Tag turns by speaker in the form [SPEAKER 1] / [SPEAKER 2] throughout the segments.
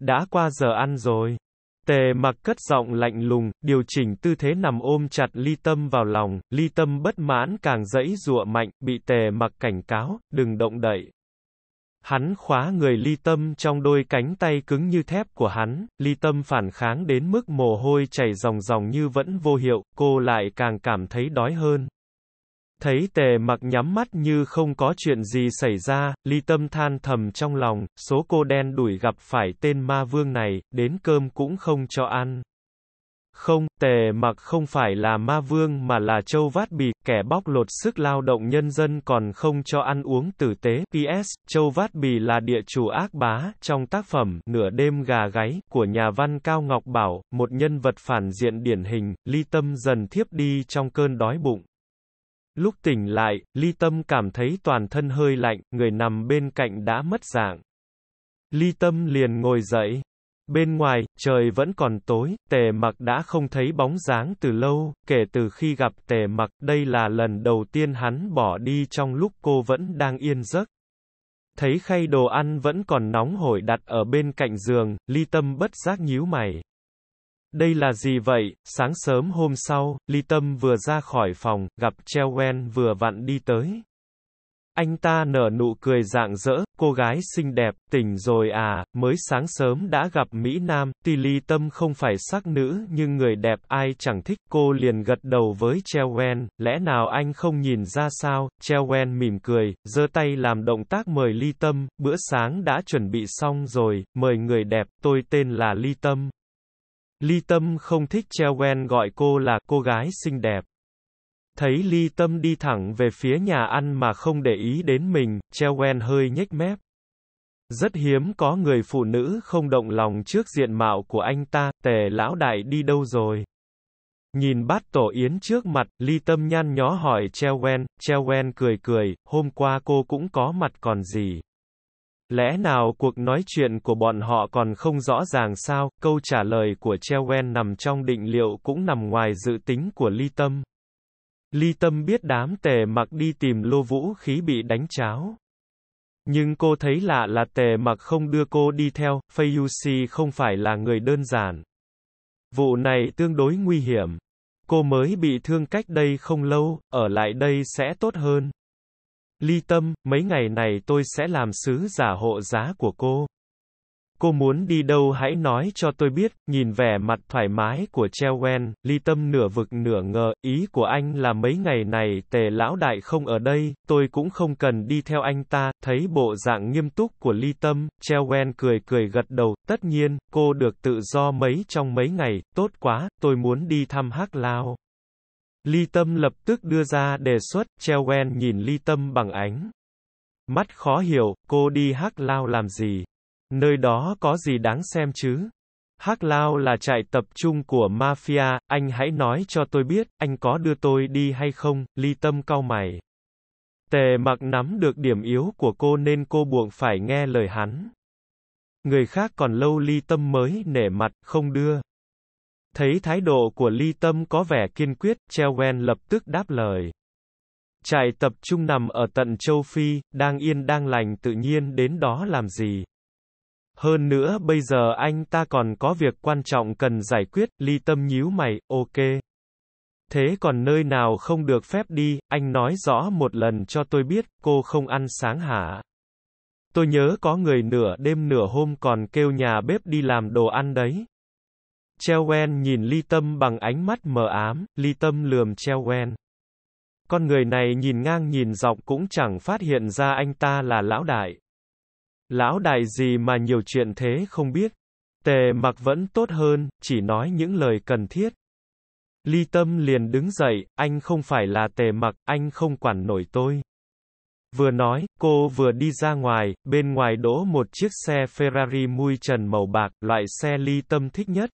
[SPEAKER 1] Đã qua giờ ăn rồi. Tề mặc cất giọng lạnh lùng, điều chỉnh tư thế nằm ôm chặt ly tâm vào lòng, ly tâm bất mãn càng dẫy dụa mạnh, bị tề mặc cảnh cáo, đừng động đậy. Hắn khóa người ly tâm trong đôi cánh tay cứng như thép của hắn, ly tâm phản kháng đến mức mồ hôi chảy ròng ròng như vẫn vô hiệu, cô lại càng cảm thấy đói hơn. Thấy tề mặc nhắm mắt như không có chuyện gì xảy ra, ly tâm than thầm trong lòng, số cô đen đuổi gặp phải tên ma vương này, đến cơm cũng không cho ăn. Không, tề mặc không phải là ma vương mà là châu vát bì, kẻ bóc lột sức lao động nhân dân còn không cho ăn uống tử tế. p.s châu vát bì là địa chủ ác bá, trong tác phẩm, Nửa đêm gà gáy, của nhà văn Cao Ngọc Bảo, một nhân vật phản diện điển hình, ly tâm dần thiếp đi trong cơn đói bụng. Lúc tỉnh lại, ly tâm cảm thấy toàn thân hơi lạnh, người nằm bên cạnh đã mất dạng. Ly tâm liền ngồi dậy. Bên ngoài, trời vẫn còn tối, tề mặc đã không thấy bóng dáng từ lâu, kể từ khi gặp tề mặc, đây là lần đầu tiên hắn bỏ đi trong lúc cô vẫn đang yên giấc. Thấy khay đồ ăn vẫn còn nóng hổi đặt ở bên cạnh giường, ly tâm bất giác nhíu mày. Đây là gì vậy? Sáng sớm hôm sau, Ly Tâm vừa ra khỏi phòng, gặp Treo Wen vừa vặn đi tới. Anh ta nở nụ cười rạng rỡ, cô gái xinh đẹp, tỉnh rồi à, mới sáng sớm đã gặp Mỹ Nam, tuy ly tâm không phải sắc nữ nhưng người đẹp ai chẳng thích, cô liền gật đầu với Chewen, lẽ nào anh không nhìn ra sao, Chewen mỉm cười, giơ tay làm động tác mời ly tâm, bữa sáng đã chuẩn bị xong rồi, mời người đẹp, tôi tên là ly tâm, Ly Tâm không thích Chewen gọi cô là cô gái xinh đẹp. Thấy Ly Tâm đi thẳng về phía nhà ăn mà không để ý đến mình, Chewen hơi nhếch mép. Rất hiếm có người phụ nữ không động lòng trước diện mạo của anh ta, tề lão đại đi đâu rồi? Nhìn bát tổ yến trước mặt, Ly Tâm nhăn nhó hỏi Chewen, Chewen cười cười, hôm qua cô cũng có mặt còn gì? Lẽ nào cuộc nói chuyện của bọn họ còn không rõ ràng sao, câu trả lời của Chewen nằm trong định liệu cũng nằm ngoài dự tính của Ly Tâm. Ly Tâm biết đám tề mặc đi tìm lô vũ khí bị đánh cháo. Nhưng cô thấy lạ là tề mặc không đưa cô đi theo, Fayusi không phải là người đơn giản. Vụ này tương đối nguy hiểm. Cô mới bị thương cách đây không lâu, ở lại đây sẽ tốt hơn. Ly Tâm, mấy ngày này tôi sẽ làm sứ giả hộ giá của cô. Cô muốn đi đâu hãy nói cho tôi biết, nhìn vẻ mặt thoải mái của Chewen, ly tâm nửa vực nửa ngờ, ý của anh là mấy ngày này tề lão đại không ở đây, tôi cũng không cần đi theo anh ta, thấy bộ dạng nghiêm túc của ly tâm, Chewen cười cười gật đầu, tất nhiên, cô được tự do mấy trong mấy ngày, tốt quá, tôi muốn đi thăm Hắc Lao. Ly Tâm lập tức đưa ra đề xuất, Chewen nhìn Ly Tâm bằng ánh. Mắt khó hiểu, cô đi Hắc Lao làm gì? Nơi đó có gì đáng xem chứ? Hắc Lao là trại tập trung của mafia, anh hãy nói cho tôi biết, anh có đưa tôi đi hay không, Ly Tâm cau mày. Tề mặc nắm được điểm yếu của cô nên cô buộc phải nghe lời hắn. Người khác còn lâu Ly Tâm mới nể mặt, không đưa. Thấy thái độ của Ly Tâm có vẻ kiên quyết, Chewen lập tức đáp lời. Trại tập trung nằm ở tận châu Phi, đang yên đang lành tự nhiên đến đó làm gì? Hơn nữa bây giờ anh ta còn có việc quan trọng cần giải quyết, Ly Tâm nhíu mày, ok. Thế còn nơi nào không được phép đi, anh nói rõ một lần cho tôi biết, cô không ăn sáng hả? Tôi nhớ có người nửa đêm nửa hôm còn kêu nhà bếp đi làm đồ ăn đấy. Treo Wen nhìn Ly Tâm bằng ánh mắt mờ ám, Ly Tâm lườm Treo Wen. Con người này nhìn ngang nhìn dọc cũng chẳng phát hiện ra anh ta là lão đại. Lão đại gì mà nhiều chuyện thế không biết. Tề mặc vẫn tốt hơn, chỉ nói những lời cần thiết. Ly Tâm liền đứng dậy, anh không phải là tề mặc, anh không quản nổi tôi. Vừa nói, cô vừa đi ra ngoài, bên ngoài đỗ một chiếc xe Ferrari mui trần màu bạc, loại xe Ly Tâm thích nhất.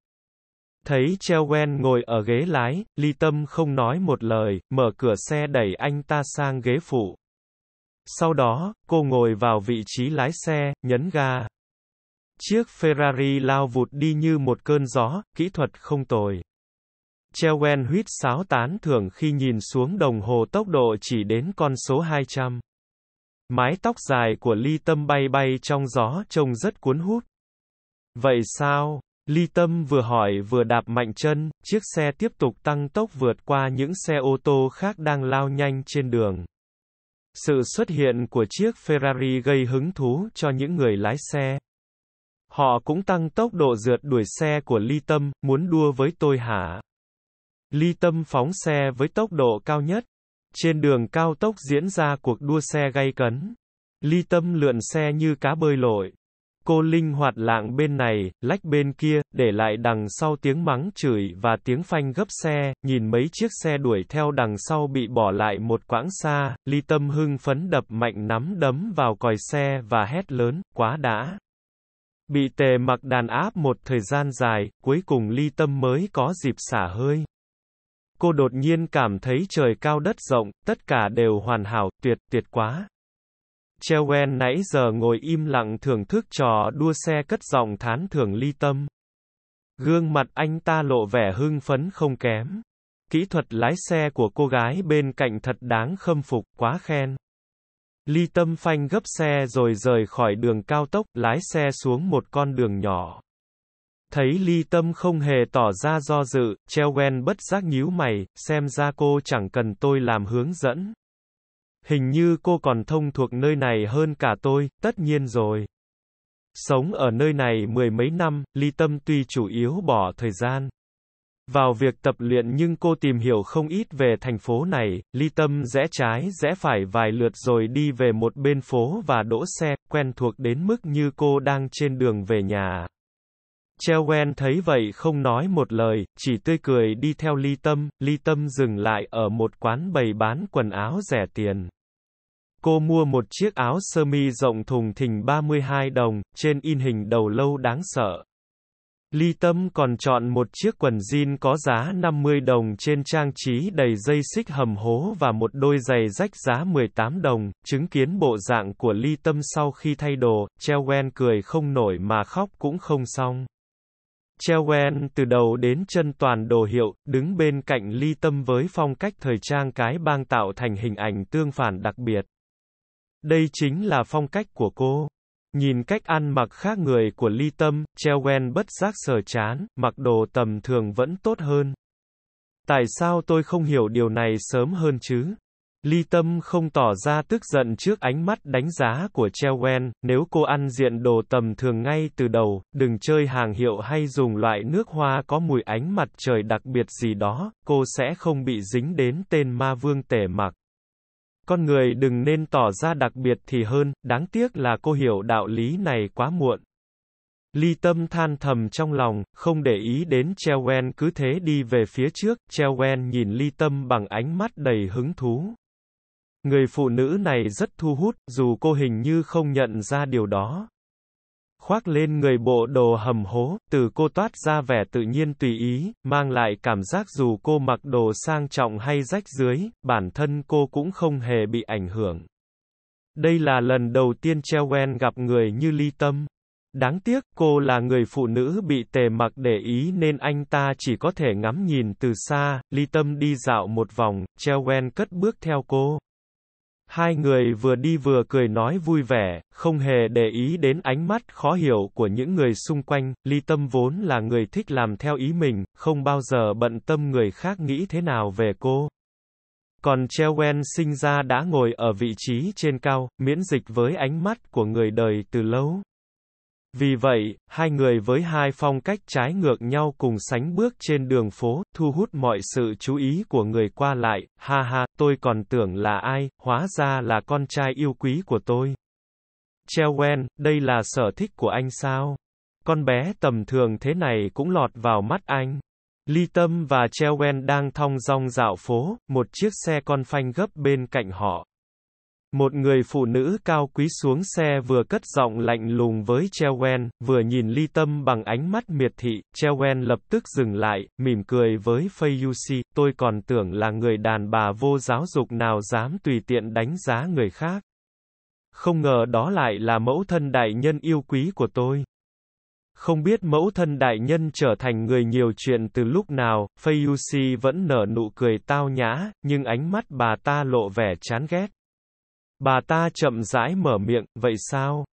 [SPEAKER 1] Thấy Chewen ngồi ở ghế lái, Ly Tâm không nói một lời, mở cửa xe đẩy anh ta sang ghế phụ. Sau đó, cô ngồi vào vị trí lái xe, nhấn ga. Chiếc Ferrari lao vụt đi như một cơn gió, kỹ thuật không tồi. Chewen huýt sáo tán thưởng khi nhìn xuống đồng hồ tốc độ chỉ đến con số 200. Mái tóc dài của Ly Tâm bay bay trong gió trông rất cuốn hút. Vậy sao? Ly Tâm vừa hỏi vừa đạp mạnh chân, chiếc xe tiếp tục tăng tốc vượt qua những xe ô tô khác đang lao nhanh trên đường. Sự xuất hiện của chiếc Ferrari gây hứng thú cho những người lái xe. Họ cũng tăng tốc độ rượt đuổi xe của Ly Tâm, muốn đua với tôi hả? Ly Tâm phóng xe với tốc độ cao nhất. Trên đường cao tốc diễn ra cuộc đua xe gay cấn. Ly Tâm lượn xe như cá bơi lội. Cô linh hoạt lạng bên này, lách bên kia, để lại đằng sau tiếng mắng chửi và tiếng phanh gấp xe, nhìn mấy chiếc xe đuổi theo đằng sau bị bỏ lại một quãng xa, ly tâm hưng phấn đập mạnh nắm đấm vào còi xe và hét lớn, quá đã. Bị tề mặc đàn áp một thời gian dài, cuối cùng ly tâm mới có dịp xả hơi. Cô đột nhiên cảm thấy trời cao đất rộng, tất cả đều hoàn hảo, tuyệt, tuyệt quá. Chewen nãy giờ ngồi im lặng thưởng thức trò đua xe cất giọng thán thưởng ly tâm. Gương mặt anh ta lộ vẻ hưng phấn không kém. Kỹ thuật lái xe của cô gái bên cạnh thật đáng khâm phục, quá khen. Ly tâm phanh gấp xe rồi rời khỏi đường cao tốc, lái xe xuống một con đường nhỏ. Thấy ly tâm không hề tỏ ra do dự, Chewen bất giác nhíu mày, xem ra cô chẳng cần tôi làm hướng dẫn. Hình như cô còn thông thuộc nơi này hơn cả tôi, tất nhiên rồi. Sống ở nơi này mười mấy năm, ly tâm tuy chủ yếu bỏ thời gian vào việc tập luyện nhưng cô tìm hiểu không ít về thành phố này, ly tâm rẽ trái rẽ phải vài lượt rồi đi về một bên phố và đỗ xe, quen thuộc đến mức như cô đang trên đường về nhà. quen thấy vậy không nói một lời, chỉ tươi cười đi theo ly tâm, ly tâm dừng lại ở một quán bày bán quần áo rẻ tiền. Cô mua một chiếc áo sơ mi rộng thùng thình 32 đồng, trên in hình đầu lâu đáng sợ. Ly Tâm còn chọn một chiếc quần jean có giá 50 đồng trên trang trí đầy dây xích hầm hố và một đôi giày rách giá 18 đồng, chứng kiến bộ dạng của Ly Tâm sau khi thay đồ, Chewen cười không nổi mà khóc cũng không xong. Chewen từ đầu đến chân toàn đồ hiệu, đứng bên cạnh Ly Tâm với phong cách thời trang cái bang tạo thành hình ảnh tương phản đặc biệt. Đây chính là phong cách của cô. Nhìn cách ăn mặc khác người của ly tâm, quen bất giác sờ chán, mặc đồ tầm thường vẫn tốt hơn. Tại sao tôi không hiểu điều này sớm hơn chứ? Ly Tâm không tỏ ra tức giận trước ánh mắt đánh giá của quen nếu cô ăn diện đồ tầm thường ngay từ đầu, đừng chơi hàng hiệu hay dùng loại nước hoa có mùi ánh mặt trời đặc biệt gì đó, cô sẽ không bị dính đến tên ma vương tể mặc. Con người đừng nên tỏ ra đặc biệt thì hơn, đáng tiếc là cô hiểu đạo lý này quá muộn. Ly tâm than thầm trong lòng, không để ý đến Chewen cứ thế đi về phía trước, Chewen nhìn ly tâm bằng ánh mắt đầy hứng thú. Người phụ nữ này rất thu hút, dù cô hình như không nhận ra điều đó khoác lên người bộ đồ hầm hố, từ cô toát ra vẻ tự nhiên tùy ý, mang lại cảm giác dù cô mặc đồ sang trọng hay rách dưới, bản thân cô cũng không hề bị ảnh hưởng. Đây là lần đầu tiên Chewen gặp người như ly tâm. Đáng tiếc, cô là người phụ nữ bị tề mặc để ý nên anh ta chỉ có thể ngắm nhìn từ xa, ly tâm đi dạo một vòng, Chewen cất bước theo cô. Hai người vừa đi vừa cười nói vui vẻ, không hề để ý đến ánh mắt khó hiểu của những người xung quanh, ly tâm vốn là người thích làm theo ý mình, không bao giờ bận tâm người khác nghĩ thế nào về cô. Còn Chewen sinh ra đã ngồi ở vị trí trên cao, miễn dịch với ánh mắt của người đời từ lâu. Vì vậy, hai người với hai phong cách trái ngược nhau cùng sánh bước trên đường phố, thu hút mọi sự chú ý của người qua lại, ha ha, tôi còn tưởng là ai, hóa ra là con trai yêu quý của tôi. Chewen, đây là sở thích của anh sao? Con bé tầm thường thế này cũng lọt vào mắt anh. Ly Tâm và Chewen đang thong dong dạo phố, một chiếc xe con phanh gấp bên cạnh họ. Một người phụ nữ cao quý xuống xe vừa cất giọng lạnh lùng với Chewen, vừa nhìn ly tâm bằng ánh mắt miệt thị, Chewen lập tức dừng lại, mỉm cười với Fayusi, tôi còn tưởng là người đàn bà vô giáo dục nào dám tùy tiện đánh giá người khác. Không ngờ đó lại là mẫu thân đại nhân yêu quý của tôi. Không biết mẫu thân đại nhân trở thành người nhiều chuyện từ lúc nào, Fayusi vẫn nở nụ cười tao nhã, nhưng ánh mắt bà ta lộ vẻ chán ghét. Bà ta chậm rãi mở miệng, vậy sao?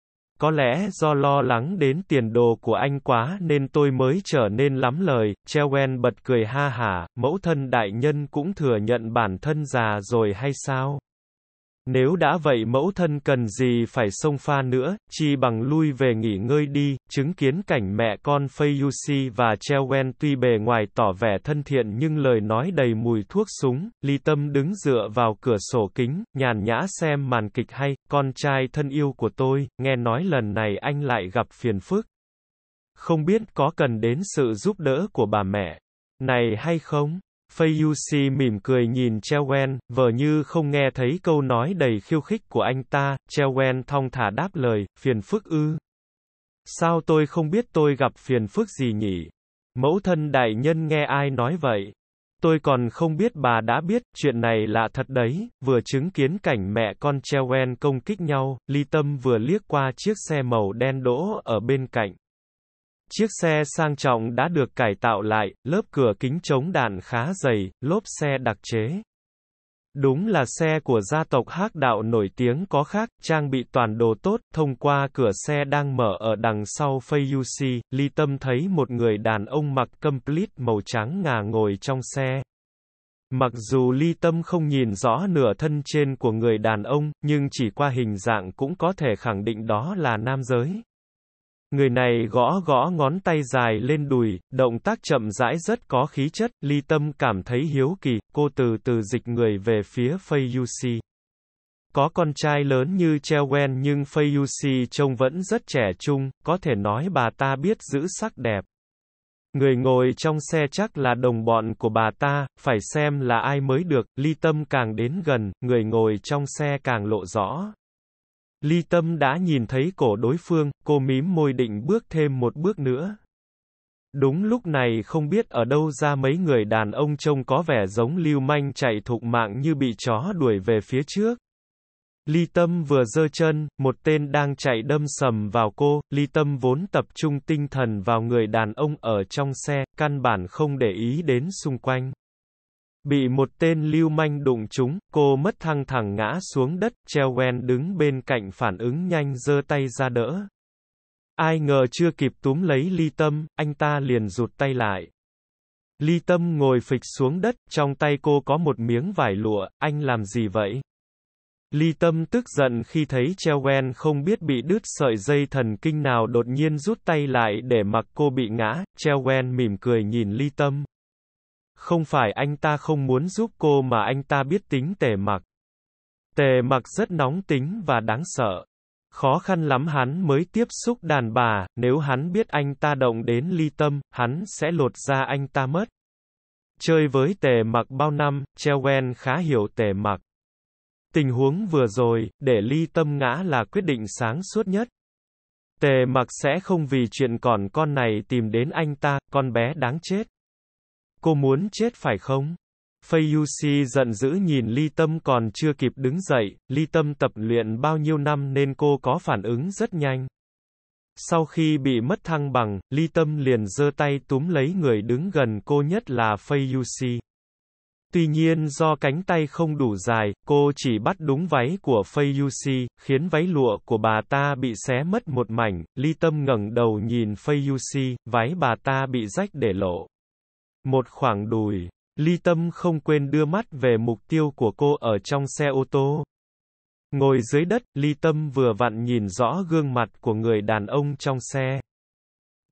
[SPEAKER 1] Có lẽ do lo lắng đến tiền đồ của anh quá nên tôi mới trở nên lắm lời, Chewen bật cười ha hả, mẫu thân đại nhân cũng thừa nhận bản thân già rồi hay sao? Nếu đã vậy mẫu thân cần gì phải xông pha nữa, chi bằng lui về nghỉ ngơi đi, chứng kiến cảnh mẹ con Fayusi và Chewen tuy bề ngoài tỏ vẻ thân thiện nhưng lời nói đầy mùi thuốc súng, ly tâm đứng dựa vào cửa sổ kính, nhàn nhã xem màn kịch hay, con trai thân yêu của tôi, nghe nói lần này anh lại gặp phiền phức. Không biết có cần đến sự giúp đỡ của bà mẹ này hay không? Fayusi mỉm cười nhìn Chewen, vờ như không nghe thấy câu nói đầy khiêu khích của anh ta, Chewen thong thả đáp lời, phiền phức ư. Sao tôi không biết tôi gặp phiền phức gì nhỉ? Mẫu thân đại nhân nghe ai nói vậy? Tôi còn không biết bà đã biết, chuyện này là thật đấy, vừa chứng kiến cảnh mẹ con Chewen công kích nhau, ly tâm vừa liếc qua chiếc xe màu đen đỗ ở bên cạnh. Chiếc xe sang trọng đã được cải tạo lại, lớp cửa kính chống đạn khá dày, lốp xe đặc chế. Đúng là xe của gia tộc Hắc Đạo nổi tiếng có khác, trang bị toàn đồ tốt, thông qua cửa xe đang mở ở đằng sau Fayusi, Ly Tâm thấy một người đàn ông mặc complete màu trắng ngà ngồi trong xe. Mặc dù Ly Tâm không nhìn rõ nửa thân trên của người đàn ông, nhưng chỉ qua hình dạng cũng có thể khẳng định đó là nam giới. Người này gõ gõ ngón tay dài lên đùi, động tác chậm rãi rất có khí chất, ly tâm cảm thấy hiếu kỳ, cô từ từ dịch người về phía Fayusi. Có con trai lớn như Chewen nhưng Fayusi trông vẫn rất trẻ trung, có thể nói bà ta biết giữ sắc đẹp. Người ngồi trong xe chắc là đồng bọn của bà ta, phải xem là ai mới được, ly tâm càng đến gần, người ngồi trong xe càng lộ rõ. Ly Tâm đã nhìn thấy cổ đối phương, cô mím môi định bước thêm một bước nữa. Đúng lúc này không biết ở đâu ra mấy người đàn ông trông có vẻ giống lưu manh chạy thục mạng như bị chó đuổi về phía trước. Ly Tâm vừa giơ chân, một tên đang chạy đâm sầm vào cô, Ly Tâm vốn tập trung tinh thần vào người đàn ông ở trong xe, căn bản không để ý đến xung quanh. Bị một tên lưu manh đụng trúng, cô mất thăng thẳng ngã xuống đất, Chewen đứng bên cạnh phản ứng nhanh giơ tay ra đỡ. Ai ngờ chưa kịp túm lấy ly tâm, anh ta liền rụt tay lại. Ly tâm ngồi phịch xuống đất, trong tay cô có một miếng vải lụa, anh làm gì vậy? Ly tâm tức giận khi thấy Chewen không biết bị đứt sợi dây thần kinh nào đột nhiên rút tay lại để mặc cô bị ngã, Chewen mỉm cười nhìn Ly tâm không phải anh ta không muốn giúp cô mà anh ta biết tính tề mặc. Tề mặc rất nóng tính và đáng sợ. Khó khăn lắm hắn mới tiếp xúc đàn bà, nếu hắn biết anh ta động đến ly tâm, hắn sẽ lột ra anh ta mất. Chơi với tề mặc bao năm, Chewen khá hiểu tề mặc. Tình huống vừa rồi, để ly tâm ngã là quyết định sáng suốt nhất. Tề mặc sẽ không vì chuyện còn con này tìm đến anh ta, con bé đáng chết. Cô muốn chết phải không? Fayusi giận dữ nhìn Ly Tâm còn chưa kịp đứng dậy, Ly Tâm tập luyện bao nhiêu năm nên cô có phản ứng rất nhanh. Sau khi bị mất thăng bằng, Ly Tâm liền giơ tay túm lấy người đứng gần cô nhất là Fayusi. Tuy nhiên do cánh tay không đủ dài, cô chỉ bắt đúng váy của Fayusi, khiến váy lụa của bà ta bị xé mất một mảnh, Ly Tâm ngẩng đầu nhìn Fayusi, váy bà ta bị rách để lộ. Một khoảng đùi, ly tâm không quên đưa mắt về mục tiêu của cô ở trong xe ô tô. Ngồi dưới đất, ly tâm vừa vặn nhìn rõ gương mặt của người đàn ông trong xe.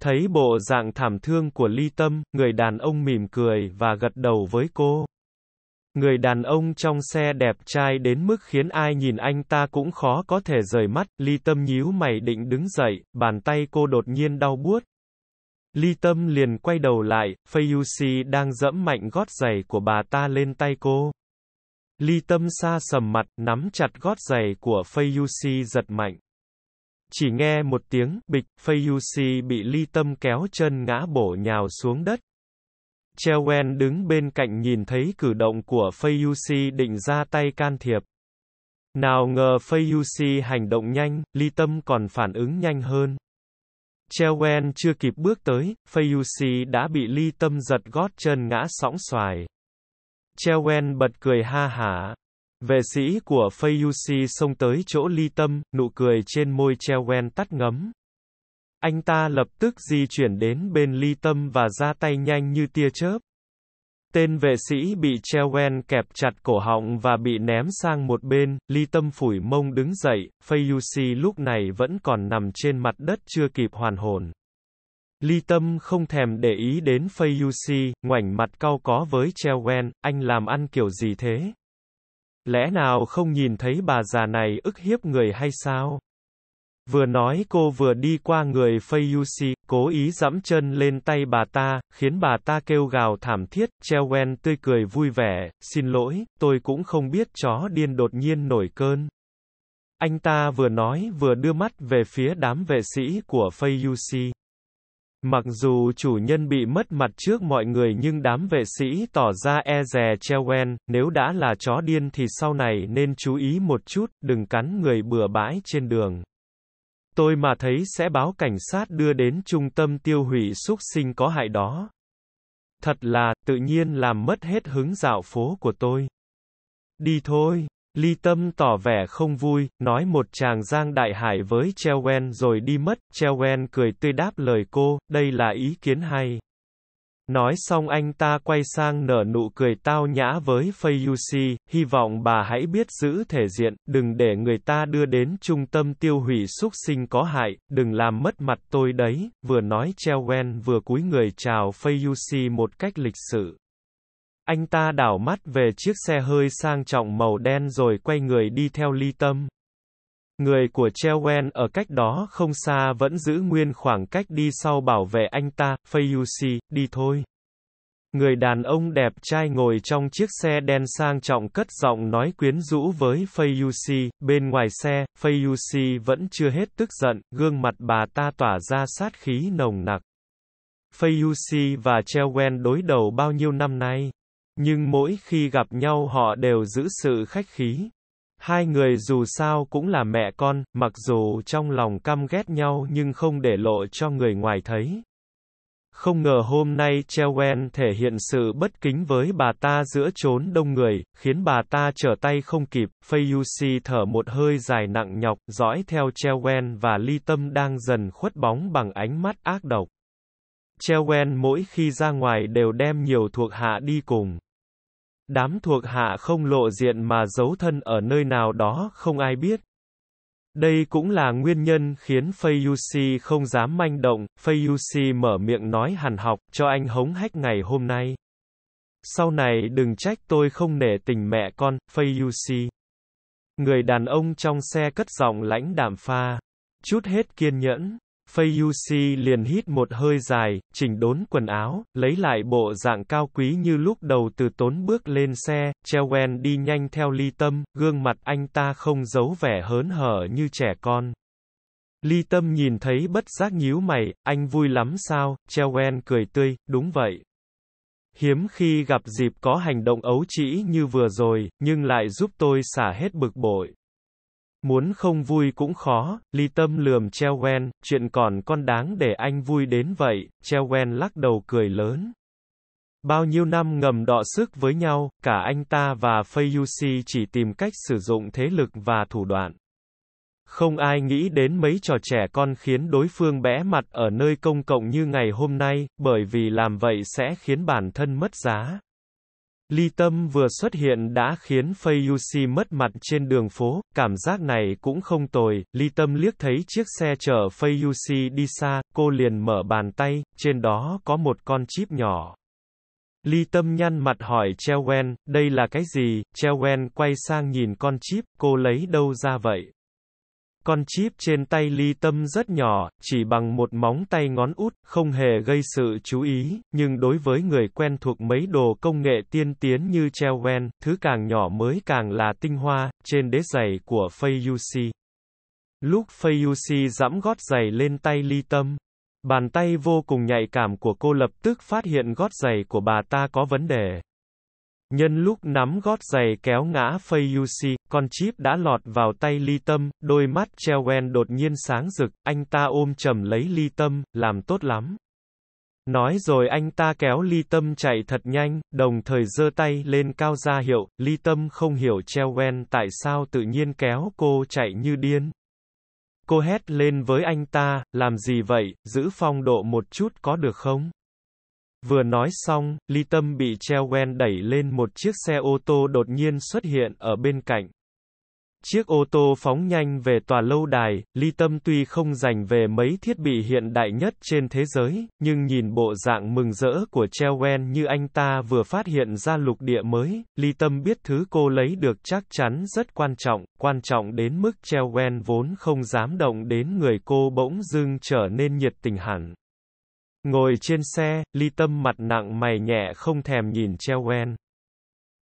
[SPEAKER 1] Thấy bộ dạng thảm thương của ly tâm, người đàn ông mỉm cười và gật đầu với cô. Người đàn ông trong xe đẹp trai đến mức khiến ai nhìn anh ta cũng khó có thể rời mắt, ly tâm nhíu mày định đứng dậy, bàn tay cô đột nhiên đau buốt, Ly Tâm liền quay đầu lại, Fayusi đang dẫm mạnh gót giày của bà ta lên tay cô. Ly Tâm xa sầm mặt, nắm chặt gót giày của Fayusi giật mạnh. Chỉ nghe một tiếng, bịch, Fayusi bị Ly Tâm kéo chân ngã bổ nhào xuống đất. Chewen đứng bên cạnh nhìn thấy cử động của Fayusi định ra tay can thiệp. Nào ngờ Fayusi hành động nhanh, Ly Tâm còn phản ứng nhanh hơn. Chewen chưa kịp bước tới, Fayusi đã bị ly tâm giật gót chân ngã sóng xoài. Chewen bật cười ha hả. Vệ sĩ của Fayusi xông tới chỗ ly tâm, nụ cười trên môi Chewen tắt ngấm. Anh ta lập tức di chuyển đến bên ly tâm và ra tay nhanh như tia chớp. Tên vệ sĩ bị Chewen kẹp chặt cổ họng và bị ném sang một bên, ly tâm phủi mông đứng dậy, Fayusi lúc này vẫn còn nằm trên mặt đất chưa kịp hoàn hồn. Ly tâm không thèm để ý đến Fayusi, ngoảnh mặt cau có với Chewen, anh làm ăn kiểu gì thế? Lẽ nào không nhìn thấy bà già này ức hiếp người hay sao? Vừa nói cô vừa đi qua người Fayusi, cố ý dẫm chân lên tay bà ta, khiến bà ta kêu gào thảm thiết, Chewen tươi cười vui vẻ, xin lỗi, tôi cũng không biết chó điên đột nhiên nổi cơn. Anh ta vừa nói vừa đưa mắt về phía đám vệ sĩ của Fayusi. Mặc dù chủ nhân bị mất mặt trước mọi người nhưng đám vệ sĩ tỏ ra e dè Chewen, nếu đã là chó điên thì sau này nên chú ý một chút, đừng cắn người bừa bãi trên đường tôi mà thấy sẽ báo cảnh sát đưa đến trung tâm tiêu hủy xúc sinh có hại đó. Thật là, tự nhiên làm mất hết hứng dạo phố của tôi. Đi thôi, Ly Tâm tỏ vẻ không vui, nói một chàng giang đại hải với Chewen rồi đi mất, Chewen cười tươi đáp lời cô, đây là ý kiến hay. Nói xong anh ta quay sang nở nụ cười tao nhã với Fayusi, hy vọng bà hãy biết giữ thể diện, đừng để người ta đưa đến trung tâm tiêu hủy súc sinh có hại, đừng làm mất mặt tôi đấy, vừa nói treo wen vừa cúi người chào Fayusi một cách lịch sự. Anh ta đảo mắt về chiếc xe hơi sang trọng màu đen rồi quay người đi theo ly tâm. Người của Chewen ở cách đó không xa vẫn giữ nguyên khoảng cách đi sau bảo vệ anh ta, Fayusi, đi thôi. Người đàn ông đẹp trai ngồi trong chiếc xe đen sang trọng cất giọng nói quyến rũ với Fayusi, bên ngoài xe, Fayusi vẫn chưa hết tức giận, gương mặt bà ta tỏa ra sát khí nồng nặc. Fayusi và Chewen đối đầu bao nhiêu năm nay, nhưng mỗi khi gặp nhau họ đều giữ sự khách khí. Hai người dù sao cũng là mẹ con, mặc dù trong lòng căm ghét nhau nhưng không để lộ cho người ngoài thấy. Không ngờ hôm nay Chewen thể hiện sự bất kính với bà ta giữa chốn đông người, khiến bà ta trở tay không kịp, Feiyusi thở một hơi dài nặng nhọc, dõi theo Chewen và ly tâm đang dần khuất bóng bằng ánh mắt ác độc. Chewen mỗi khi ra ngoài đều đem nhiều thuộc hạ đi cùng đám thuộc hạ không lộ diện mà giấu thân ở nơi nào đó không ai biết. Đây cũng là nguyên nhân khiến Fayusi không dám manh động, Fayusi mở miệng nói hàn học cho anh hống hách ngày hôm nay. Sau này đừng trách tôi không nể tình mẹ con, Fayusi. Người đàn ông trong xe cất giọng lãnh đạm pha. Chút hết kiên nhẫn, Fayusi liền hít một hơi dài, chỉnh đốn quần áo, lấy lại bộ dạng cao quý như lúc đầu từ tốn bước lên xe, Chewen đi nhanh theo ly tâm, gương mặt anh ta không giấu vẻ hớn hở như trẻ con. Ly tâm nhìn thấy bất giác nhíu mày, anh vui lắm sao, Chewen cười tươi, đúng vậy. Hiếm khi gặp dịp có hành động ấu trĩ như vừa rồi, nhưng lại giúp tôi xả hết bực bội. Muốn không vui cũng khó, ly tâm lườm Chewen, chuyện còn con đáng để anh vui đến vậy, Chewen lắc đầu cười lớn. Bao nhiêu năm ngầm đọ sức với nhau, cả anh ta và Fayusi chỉ tìm cách sử dụng thế lực và thủ đoạn. Không ai nghĩ đến mấy trò trẻ con khiến đối phương bẽ mặt ở nơi công cộng như ngày hôm nay, bởi vì làm vậy sẽ khiến bản thân mất giá. Ly tâm vừa xuất hiện đã khiến Fayusi mất mặt trên đường phố, cảm giác này cũng không tồi, ly tâm liếc thấy chiếc xe chở Fayusi đi xa, cô liền mở bàn tay, trên đó có một con chip nhỏ. Ly tâm nhăn mặt hỏi Wen: đây là cái gì, Wen quay sang nhìn con chip, cô lấy đâu ra vậy? con chip trên tay ly tâm rất nhỏ, chỉ bằng một móng tay ngón út, không hề gây sự chú ý, nhưng đối với người quen thuộc mấy đồ công nghệ tiên tiến như treo ven, thứ càng nhỏ mới càng là tinh hoa, trên đế giày của Fayusi. Lúc Fayusi dẫm gót giày lên tay ly tâm, bàn tay vô cùng nhạy cảm của cô lập tức phát hiện gót giày của bà ta có vấn đề. Nhân lúc nắm gót giày kéo ngã Fayusi, con chip đã lọt vào tay ly tâm, đôi mắt Chewen đột nhiên sáng rực, anh ta ôm chầm lấy ly tâm, làm tốt lắm. Nói rồi anh ta kéo ly tâm chạy thật nhanh, đồng thời giơ tay lên cao ra hiệu, ly tâm không hiểu Chewen tại sao tự nhiên kéo cô chạy như điên. Cô hét lên với anh ta, làm gì vậy, giữ phong độ một chút có được không? Vừa nói xong, Ly Tâm bị treo wen đẩy lên một chiếc xe ô tô đột nhiên xuất hiện ở bên cạnh. Chiếc ô tô phóng nhanh về tòa lâu đài, Ly Tâm tuy không dành về mấy thiết bị hiện đại nhất trên thế giới, nhưng nhìn bộ dạng mừng rỡ của Chewen như anh ta vừa phát hiện ra lục địa mới, Ly Tâm biết thứ cô lấy được chắc chắn rất quan trọng, quan trọng đến mức Chewen vốn không dám động đến người cô bỗng dưng trở nên nhiệt tình hẳn. Ngồi trên xe, ly tâm mặt nặng mày nhẹ không thèm nhìn quen.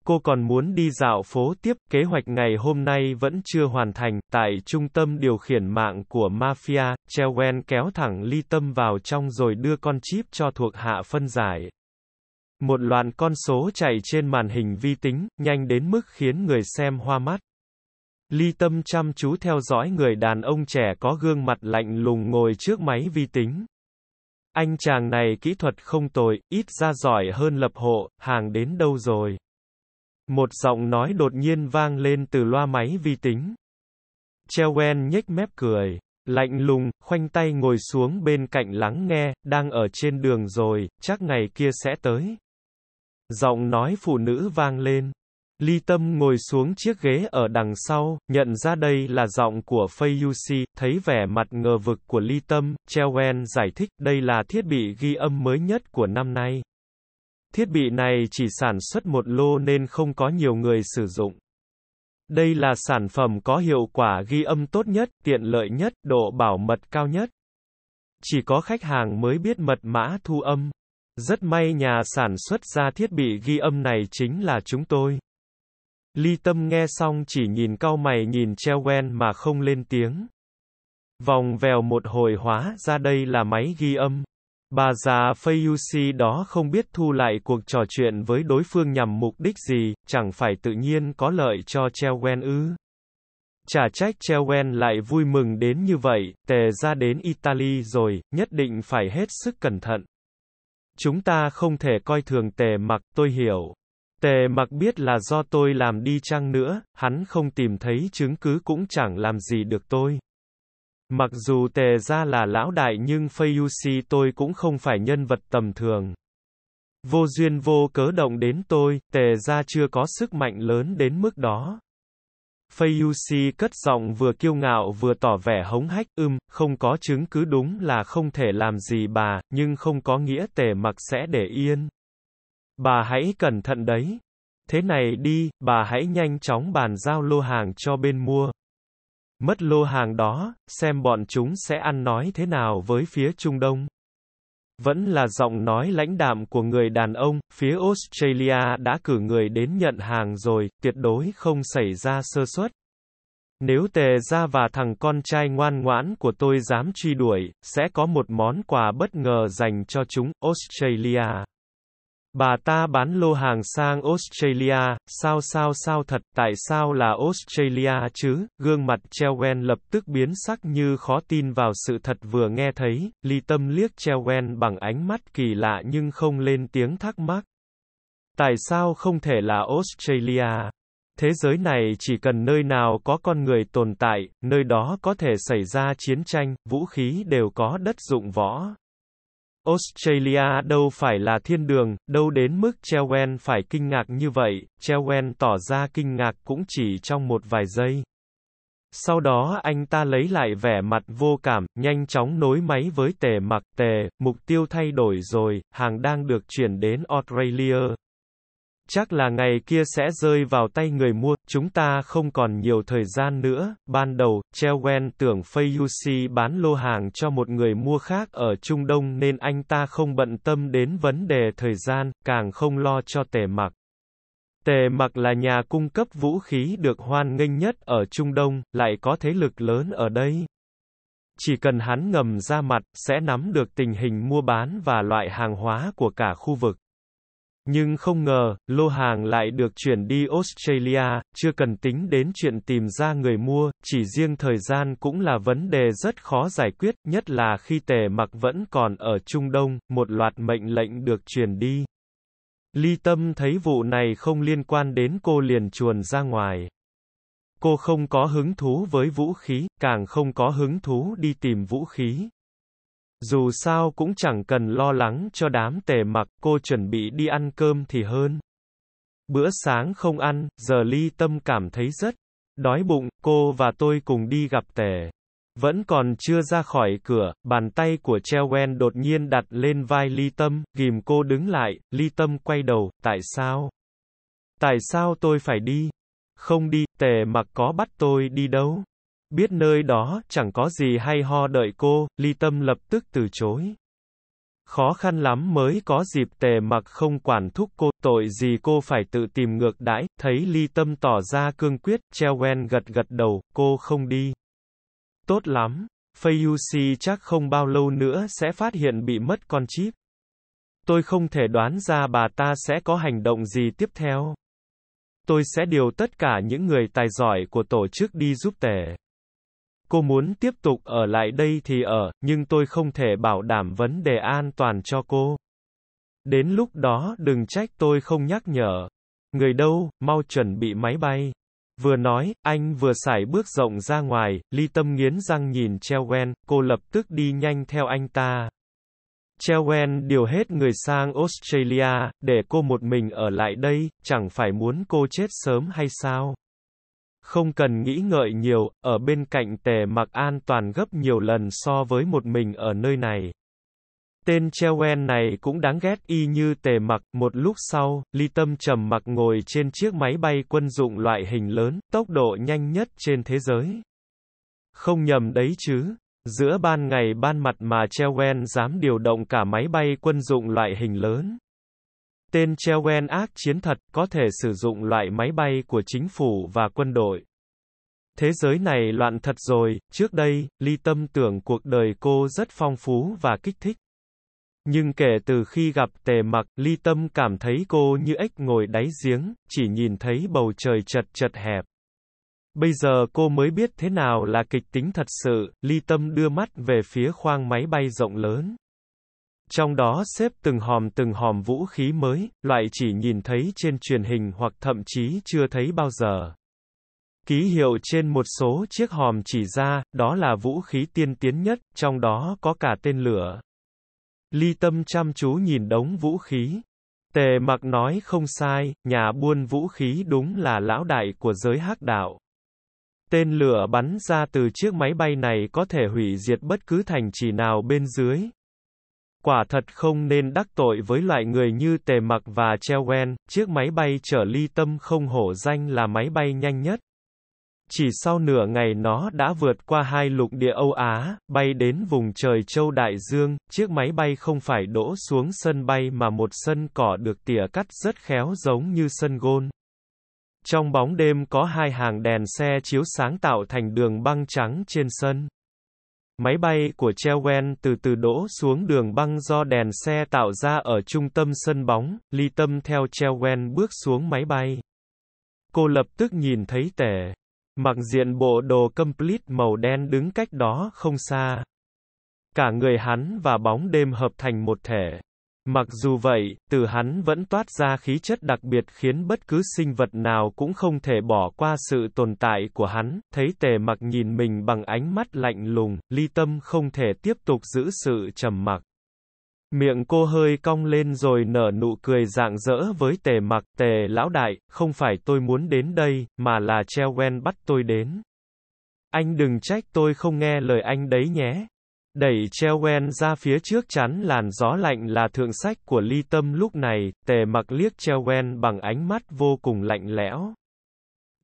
[SPEAKER 1] Cô còn muốn đi dạo phố tiếp, kế hoạch ngày hôm nay vẫn chưa hoàn thành, tại trung tâm điều khiển mạng của Mafia, quen kéo thẳng ly tâm vào trong rồi đưa con chip cho thuộc hạ phân giải. Một loạt con số chạy trên màn hình vi tính, nhanh đến mức khiến người xem hoa mắt. Ly tâm chăm chú theo dõi người đàn ông trẻ có gương mặt lạnh lùng ngồi trước máy vi tính. Anh chàng này kỹ thuật không tồi, ít ra giỏi hơn lập hộ, hàng đến đâu rồi. Một giọng nói đột nhiên vang lên từ loa máy vi tính. Chewen nhếch mép cười, lạnh lùng, khoanh tay ngồi xuống bên cạnh lắng nghe, đang ở trên đường rồi, chắc ngày kia sẽ tới. Giọng nói phụ nữ vang lên. Ly Tâm ngồi xuống chiếc ghế ở đằng sau, nhận ra đây là giọng của Fayusi, thấy vẻ mặt ngờ vực của Ly Tâm, Chewen giải thích đây là thiết bị ghi âm mới nhất của năm nay. Thiết bị này chỉ sản xuất một lô nên không có nhiều người sử dụng. Đây là sản phẩm có hiệu quả ghi âm tốt nhất, tiện lợi nhất, độ bảo mật cao nhất. Chỉ có khách hàng mới biết mật mã thu âm. Rất may nhà sản xuất ra thiết bị ghi âm này chính là chúng tôi. Ly Tâm nghe xong chỉ nhìn cau mày nhìn Chewen mà không lên tiếng. Vòng vèo một hồi hóa ra đây là máy ghi âm. Bà già Fayusi đó không biết thu lại cuộc trò chuyện với đối phương nhằm mục đích gì, chẳng phải tự nhiên có lợi cho Chewen ư. Chả trách Chewen lại vui mừng đến như vậy, tề ra đến Italy rồi, nhất định phải hết sức cẩn thận. Chúng ta không thể coi thường tề mặc, tôi hiểu. Tề mặc biết là do tôi làm đi chăng nữa, hắn không tìm thấy chứng cứ cũng chẳng làm gì được tôi. Mặc dù tề ra là lão đại nhưng Fayusi tôi cũng không phải nhân vật tầm thường. Vô duyên vô cớ động đến tôi, tề ra chưa có sức mạnh lớn đến mức đó. Fayusi cất giọng vừa kiêu ngạo vừa tỏ vẻ hống hách, ưm, không có chứng cứ đúng là không thể làm gì bà, nhưng không có nghĩa tề mặc sẽ để yên. Bà hãy cẩn thận đấy. Thế này đi, bà hãy nhanh chóng bàn giao lô hàng cho bên mua. Mất lô hàng đó, xem bọn chúng sẽ ăn nói thế nào với phía Trung Đông. Vẫn là giọng nói lãnh đạm của người đàn ông, phía Australia đã cử người đến nhận hàng rồi, tuyệt đối không xảy ra sơ suất. Nếu tề ra và thằng con trai ngoan ngoãn của tôi dám truy đuổi, sẽ có một món quà bất ngờ dành cho chúng, Australia. Bà ta bán lô hàng sang Australia, sao sao sao thật, tại sao là Australia chứ? Gương mặt Chewen lập tức biến sắc như khó tin vào sự thật vừa nghe thấy, Ly Tâm liếc Chewen bằng ánh mắt kỳ lạ nhưng không lên tiếng thắc mắc. Tại sao không thể là Australia? Thế giới này chỉ cần nơi nào có con người tồn tại, nơi đó có thể xảy ra chiến tranh, vũ khí đều có đất dụng võ. Australia đâu phải là thiên đường, đâu đến mức Chewen phải kinh ngạc như vậy, Chewen tỏ ra kinh ngạc cũng chỉ trong một vài giây. Sau đó anh ta lấy lại vẻ mặt vô cảm, nhanh chóng nối máy với tề mặc tề, mục tiêu thay đổi rồi, hàng đang được chuyển đến Australia, chắc là ngày kia sẽ rơi vào tay người mua, chúng ta không còn nhiều thời gian nữa. Ban đầu, Chelwen tưởng Fayusi bán lô hàng cho một người mua khác ở Trung Đông nên anh ta không bận tâm đến vấn đề thời gian, càng không lo cho tề mặc. Tề mặc là nhà cung cấp vũ khí được hoan nghênh nhất ở Trung Đông, lại có thế lực lớn ở đây. Chỉ cần hắn ngầm ra mặt, sẽ nắm được tình hình mua bán và loại hàng hóa của cả khu vực. Nhưng không ngờ, lô hàng lại được chuyển đi Australia, chưa cần tính đến chuyện tìm ra người mua, chỉ riêng thời gian cũng là vấn đề rất khó giải quyết, nhất là khi tề mặc vẫn còn ở Trung Đông, một loạt mệnh lệnh được chuyển đi. Ly Tâm thấy vụ này không liên quan đến cô liền chuồn ra ngoài. Cô không có hứng thú với vũ khí, càng không có hứng thú đi tìm vũ khí. Dù sao cũng chẳng cần lo lắng cho đám tề mặc, cô chuẩn bị đi ăn cơm thì hơn. Bữa sáng không ăn, giờ ly tâm cảm thấy rất đói bụng, cô và tôi cùng đi gặp tề. Vẫn còn chưa ra khỏi cửa, bàn tay của Chewen đột nhiên đặt lên vai Ly Tâm, ghim cô đứng lại, Ly Tâm quay đầu, tại sao? Tại sao tôi phải đi? Không đi, tề mặc có bắt tôi đi đâu? biết nơi đó chẳng có gì hay ho đợi cô, ly tâm lập tức từ chối. Khó khăn lắm mới có dịp tề mặc không quản thúc cô, tội gì cô phải tự tìm ngược đãi, thấy ly tâm tỏ ra cương quyết, treo wen gật gật đầu, cô không đi. Tốt lắm, Fayusi chắc không bao lâu nữa sẽ phát hiện bị mất con chip. Tôi không thể đoán ra bà ta sẽ có hành động gì tiếp theo. Tôi sẽ điều tất cả những người tài giỏi của tổ chức đi giúp tề Cô muốn tiếp tục ở lại đây thì ở, nhưng tôi không thể bảo đảm vấn đề an toàn cho cô. Đến lúc đó đừng trách tôi không nhắc nhở. Người đâu, mau chuẩn bị máy bay. Vừa nói, anh vừa xài bước rộng ra ngoài, ly tâm nghiến răng nhìn Chewen, cô lập tức đi nhanh theo anh ta. Chewen điều hết người sang Australia, để cô một mình ở lại đây, chẳng phải muốn cô chết sớm hay sao? Không cần nghĩ ngợi nhiều, ở bên cạnh tề mặc an toàn gấp nhiều lần so với một mình ở nơi này. Tên Chewen này cũng đáng ghét y như tề mặc, một lúc sau, ly tâm trầm mặc ngồi trên chiếc máy bay quân dụng loại hình lớn, tốc độ nhanh nhất trên thế giới. Không nhầm đấy chứ, giữa ban ngày ban mặt mà Chewen dám điều động cả máy bay quân dụng loại hình lớn. Tên Chewen ác chiến thật, có thể sử dụng loại máy bay của chính phủ và quân đội. Thế giới này loạn thật rồi, trước đây, ly tâm tưởng cuộc đời cô rất phong phú và kích thích. Nhưng kể từ khi gặp tề mặc, ly tâm cảm thấy cô như ếch ngồi đáy giếng, chỉ nhìn thấy bầu trời chật chật hẹp. Bây giờ cô mới biết thế nào là kịch tính thật sự, ly tâm đưa mắt về phía khoang máy bay rộng lớn. Trong đó xếp từng hòm từng hòm vũ khí mới, loại chỉ nhìn thấy trên truyền hình hoặc thậm chí chưa thấy bao giờ. Ký hiệu trên một số chiếc hòm chỉ ra, đó là vũ khí tiên tiến nhất, trong đó có cả tên lửa. Ly Tâm chăm chú nhìn đống vũ khí. Tề mặc nói không sai, nhà buôn vũ khí đúng là lão đại của giới hắc đạo. Tên lửa bắn ra từ chiếc máy bay này có thể hủy diệt bất cứ thành trì nào bên dưới, quả thật không nên đắc tội với loại người như Tề Mặc và Chewen, chiếc máy bay chở ly tâm không hổ danh là máy bay nhanh nhất. Chỉ sau nửa ngày nó đã vượt qua hai lục địa Âu Á, bay đến vùng trời châu Đại Dương, chiếc máy bay không phải đổ xuống sân bay mà một sân cỏ được tỉa cắt rất khéo giống như sân gôn. Trong bóng đêm có hai hàng đèn xe chiếu sáng tạo thành đường băng trắng trên sân. Máy bay của Chewen từ từ đổ xuống đường băng do đèn xe tạo ra ở trung tâm sân bóng, ly tâm theo Chewen bước xuống máy bay. Cô lập tức nhìn thấy tể. Mặc diện bộ đồ complete màu đen đứng cách đó không xa. Cả người hắn và bóng đêm hợp thành một thể. Mặc dù vậy, từ hắn vẫn toát ra khí chất đặc biệt khiến bất cứ sinh vật nào cũng không thể bỏ qua sự tồn tại của hắn, thấy tề mặc nhìn mình bằng ánh mắt lạnh lùng, ly tâm không thể tiếp tục giữ sự trầm mặc. Miệng cô hơi cong lên rồi nở nụ cười rạng rỡ với tề mặc, tề lão đại, không phải tôi muốn đến đây, mà là treo wen bắt tôi đến. Anh đừng trách tôi không nghe lời anh đấy nhé. Đẩy Chewen ra phía trước chắn làn gió lạnh là thượng sách của ly tâm lúc này, tề mặc liếc Chewen bằng ánh mắt vô cùng lạnh lẽo.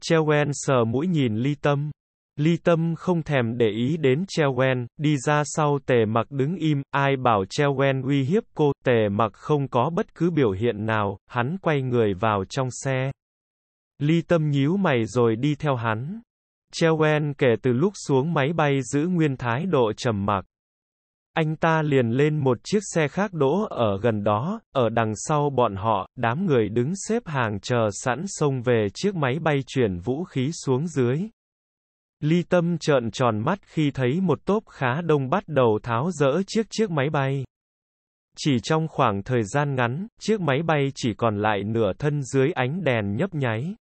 [SPEAKER 1] Chewen sờ mũi nhìn ly tâm. Ly tâm không thèm để ý đến Chewen, đi ra sau tề mặc đứng im, ai bảo Chewen uy hiếp cô, tề mặc không có bất cứ biểu hiện nào, hắn quay người vào trong xe. Ly tâm nhíu mày rồi đi theo hắn. Chewen kể từ lúc xuống máy bay giữ nguyên thái độ trầm mặc. Anh ta liền lên một chiếc xe khác đỗ ở gần đó, ở đằng sau bọn họ, đám người đứng xếp hàng chờ sẵn xông về chiếc máy bay chuyển vũ khí xuống dưới. Ly Tâm trợn tròn mắt khi thấy một tốp khá đông bắt đầu tháo rỡ chiếc chiếc máy bay. Chỉ trong khoảng thời gian ngắn, chiếc máy bay chỉ còn lại nửa thân dưới ánh đèn nhấp nháy.